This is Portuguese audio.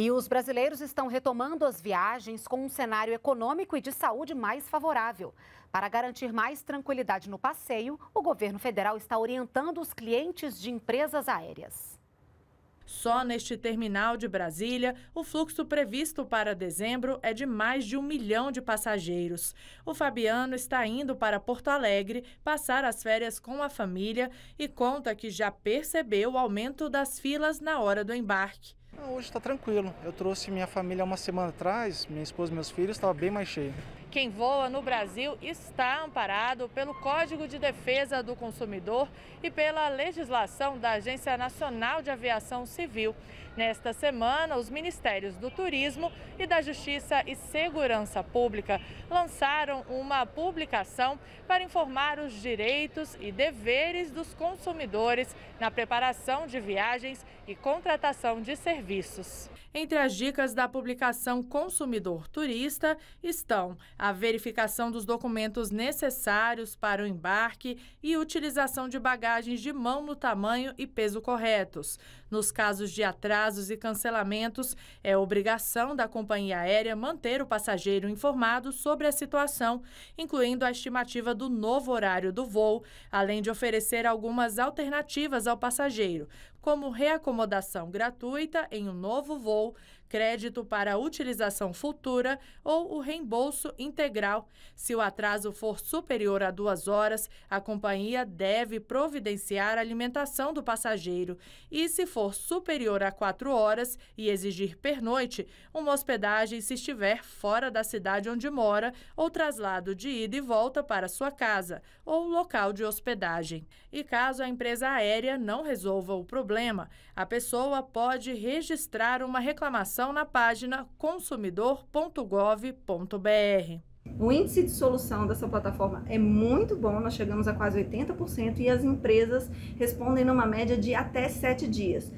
E os brasileiros estão retomando as viagens com um cenário econômico e de saúde mais favorável. Para garantir mais tranquilidade no passeio, o governo federal está orientando os clientes de empresas aéreas. Só neste terminal de Brasília, o fluxo previsto para dezembro é de mais de um milhão de passageiros. O Fabiano está indo para Porto Alegre passar as férias com a família e conta que já percebeu o aumento das filas na hora do embarque hoje está tranquilo. Eu trouxe minha família uma semana atrás, minha esposa e meus filhos, estava bem mais cheio. Quem voa no Brasil está amparado pelo Código de Defesa do Consumidor e pela legislação da Agência Nacional de Aviação Civil. Nesta semana, os Ministérios do Turismo e da Justiça e Segurança Pública lançaram uma publicação para informar os direitos e deveres dos consumidores na preparação de viagens e contratação de serviços serviços. Entre as dicas da publicação Consumidor Turista estão a verificação dos documentos necessários para o embarque e utilização de bagagens de mão no tamanho e peso corretos. Nos casos de atrasos e cancelamentos, é obrigação da companhia aérea manter o passageiro informado sobre a situação, incluindo a estimativa do novo horário do voo, além de oferecer algumas alternativas ao passageiro, como reacomodação gratuita em um novo voo crédito para utilização futura ou o reembolso integral. Se o atraso for superior a duas horas, a companhia deve providenciar a alimentação do passageiro. E se for superior a quatro horas e exigir pernoite, uma hospedagem se estiver fora da cidade onde mora ou traslado de ida e volta para sua casa ou local de hospedagem. E caso a empresa aérea não resolva o problema, a pessoa pode registrar uma reclamação na página consumidor.gov.br. O índice de solução dessa plataforma é muito bom, nós chegamos a quase 80% e as empresas respondem numa média de até 7 dias.